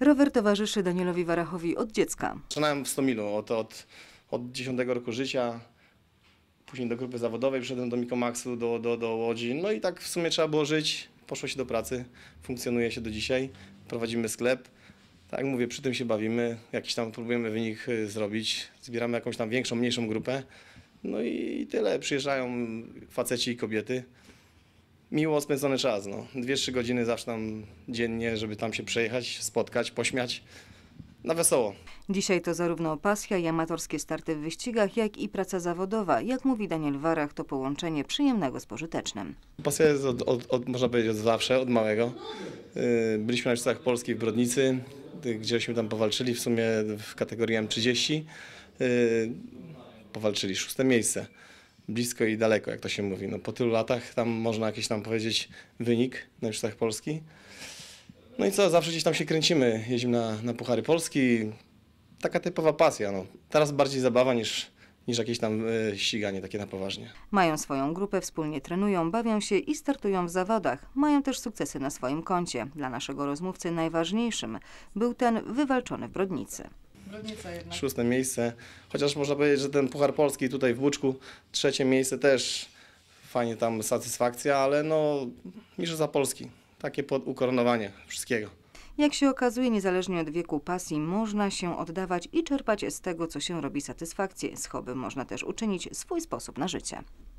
Rower towarzyszy Danielowi Warachowi od dziecka. Zaczynałem w Stomilu od, od, od 10 roku życia, później do grupy zawodowej, przyszedłem do Mikomaxu, do, do, do Łodzi. No i tak w sumie trzeba było żyć, poszło się do pracy, funkcjonuje się do dzisiaj, prowadzimy sklep. Tak jak mówię, przy tym się bawimy, jakiś tam próbujemy wynik y, zrobić, zbieramy jakąś tam większą, mniejszą grupę. No i tyle, przyjeżdżają faceci i kobiety miło spędzony czas. No. Dwie, trzy godziny zawsze tam dziennie, żeby tam się przejechać, spotkać, pośmiać. Na wesoło. Dzisiaj to zarówno pasja i amatorskie starty w wyścigach, jak i praca zawodowa. Jak mówi Daniel Warach, to połączenie przyjemnego z pożytecznym. Pasja jest, od, od, od można powiedzieć, od zawsze, od małego. Y, byliśmy na Mistrzostwach Polski w Brodnicy, y, gdzieśmy tam powalczyli w sumie w kategorii M30. Y, powalczyli szóste miejsce blisko i daleko, jak to się mówi. No, po tylu latach tam można jakiś tam powiedzieć wynik na Mistrzostwach Polski. No i co, zawsze gdzieś tam się kręcimy, jeździmy na, na Puchary Polski. Taka typowa pasja. No. Teraz bardziej zabawa niż, niż jakieś tam y, ściganie takie na poważnie. Mają swoją grupę, wspólnie trenują, bawią się i startują w zawodach. Mają też sukcesy na swoim koncie. Dla naszego rozmówcy najważniejszym był ten wywalczony w Brodnicy. Szóste miejsce. Chociaż można powiedzieć, że ten Puchar Polski tutaj w Buczku, trzecie miejsce też fajnie tam satysfakcja, ale no za Polski. Takie pod ukoronowanie wszystkiego. Jak się okazuje, niezależnie od wieku pasji, można się oddawać i czerpać z tego, co się robi satysfakcję. Z hobby można też uczynić swój sposób na życie.